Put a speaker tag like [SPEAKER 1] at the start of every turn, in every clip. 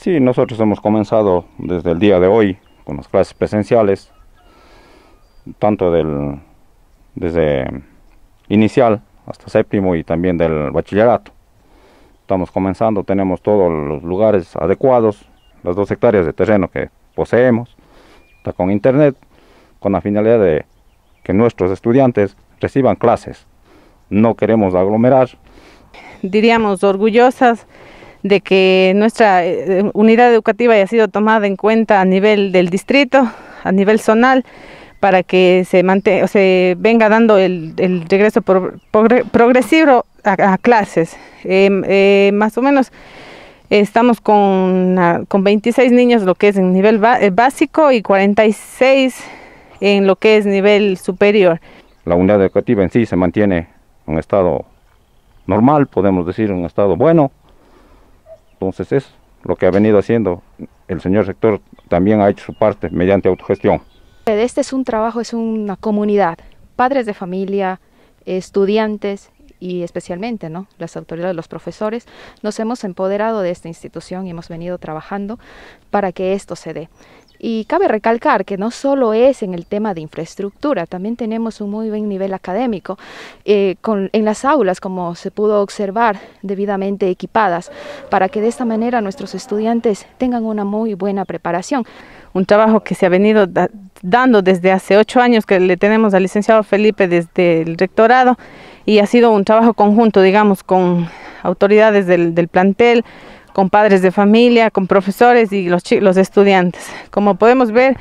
[SPEAKER 1] Sí, nosotros hemos comenzado desde el día de hoy con las clases presenciales, tanto del desde inicial hasta séptimo y también del bachillerato. Estamos comenzando, tenemos todos los lugares adecuados, las dos hectáreas de terreno que poseemos, está con internet, con la finalidad de que nuestros estudiantes reciban clases. No queremos aglomerar.
[SPEAKER 2] Diríamos orgullosas de que nuestra eh, eh, unidad educativa haya sido tomada en cuenta a nivel del distrito, a nivel zonal, para que se, mantenga, o se venga dando el, regreso progresivo a, clases. Em, eh, más o menos estamos con, ah, con, 26 niños lo que es en nivel básico y 46 en lo que es nivel superior.
[SPEAKER 1] La unidad educativa en sí se mantiene en estado normal, podemos decir, un estado bueno, entonces es lo que ha venido haciendo. El señor rector también ha hecho su parte mediante autogestión.
[SPEAKER 3] Este es un trabajo, es una comunidad, padres de familia, estudiantes y especialmente ¿no? las autoridades, los profesores, nos hemos empoderado de esta institución y hemos venido trabajando para que esto se dé. Y cabe recalcar que no solo es en el tema de infraestructura, también tenemos un muy buen nivel académico eh, en las aulas, como se pudo observar, debidamente equipadas, para que de esta manera
[SPEAKER 2] nuestros estudiantes tengan una muy buena preparación. Un trabajo que se ha venido dando desde hace ocho años que le tenemos al licenciado Felipe desde el rectorado y ha sido un trabajo conjunto, digamos, con autoridades del plantel, con padres de familia, con profesores y los, los estudiantes. Como podemos ver,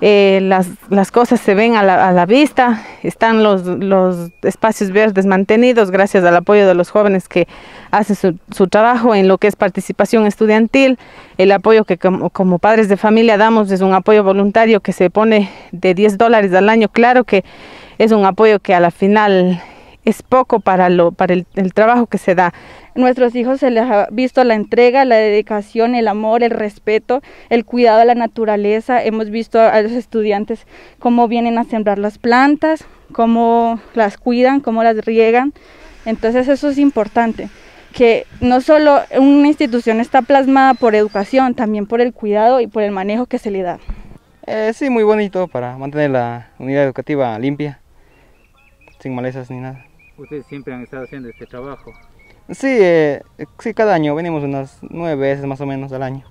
[SPEAKER 2] eh, las, cosas se ven a la, vista, están los, espacios verdes mantenidos gracias al apoyo de los jóvenes que hacen su, trabajo en lo que es participación estudiantil. El apoyo que como, como, padres de familia damos es un apoyo voluntario que se pone de 10 dólares al año. Claro que es un apoyo que a la final es poco para, lo, para el, trabajo que se da.
[SPEAKER 4] Nuestros hijos se les ha visto la entrega, la dedicación, el amor, el respeto, el cuidado a la naturaleza. Hemos visto a los estudiantes cómo vienen a sembrar las plantas, cómo las cuidan, cómo las riegan. Entonces eso es importante, que no solo una institución está plasmada por educación, también por el cuidado y por el manejo que se le da.
[SPEAKER 5] Eh, sí, muy bonito para mantener la unidad educativa limpia, sin malezas ni nada
[SPEAKER 1] ustedes siempre han estado haciendo este trabajo.
[SPEAKER 5] Sí, eh, sí, cada año venimos unas nueve veces más o menos al año.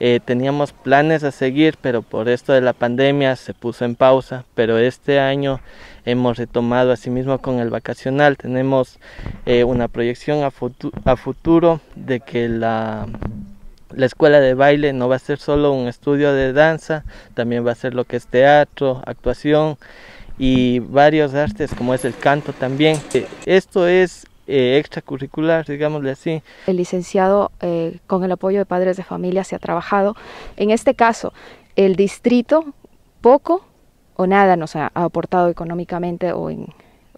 [SPEAKER 5] Eh, teníamos planes a seguir, pero por esto de la pandemia se puso en pausa. Pero este año hemos retomado asimismo con el vacacional. Tenemos eh, una proyección a, a, futuro de que la, la escuela de baile no va a ser solo un estudio de danza, también va a ser lo que es teatro, actuación y varios artes como es el canto también. Eh, esto es eh, extracurricular, digámosle así.
[SPEAKER 3] El licenciado, eh, con el apoyo de padres de familia, se ha trabajado. En este caso, el distrito poco o nada nos ha, aportado económicamente o en,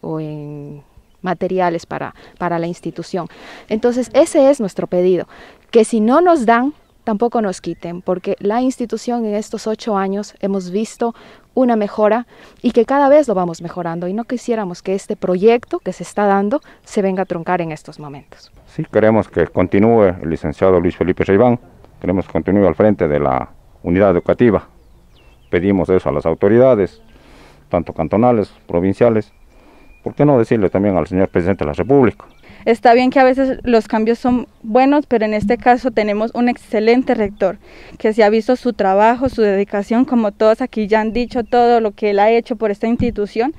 [SPEAKER 3] o en materiales para, para la institución. Entonces, ese es nuestro pedido, que si no nos dan, tampoco nos quiten, porque la institución en estos ocho años hemos visto una mejora y que cada vez lo vamos mejorando y no quisiéramos que este proyecto que se está dando se venga a truncar en estos momentos.
[SPEAKER 1] Sí, queremos que continúe el licenciado Luis Felipe Reibán, queremos que continúe al frente de la unidad educativa. Pedimos eso a las autoridades, tanto cantonales, provinciales, ¿por qué no decirle también al señor presidente de la República?
[SPEAKER 4] Está bien que a veces los cambios son buenos, pero en este caso tenemos un excelente rector que se ha visto su trabajo, su dedicación, como todos aquí ya han dicho todo lo que él ha hecho por esta institución.